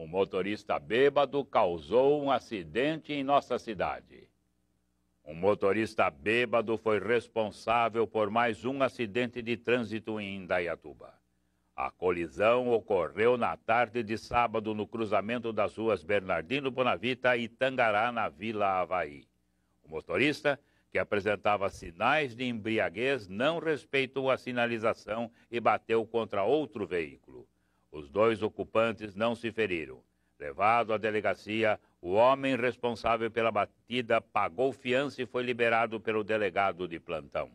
Um motorista bêbado causou um acidente em nossa cidade. Um motorista bêbado foi responsável por mais um acidente de trânsito em Indaiatuba. A colisão ocorreu na tarde de sábado no cruzamento das ruas Bernardino Bonavita e Tangará, na Vila Havaí. O motorista, que apresentava sinais de embriaguez, não respeitou a sinalização e bateu contra outro veículo. Os dois ocupantes não se feriram. Levado à delegacia, o homem responsável pela batida pagou fiança e foi liberado pelo delegado de plantão.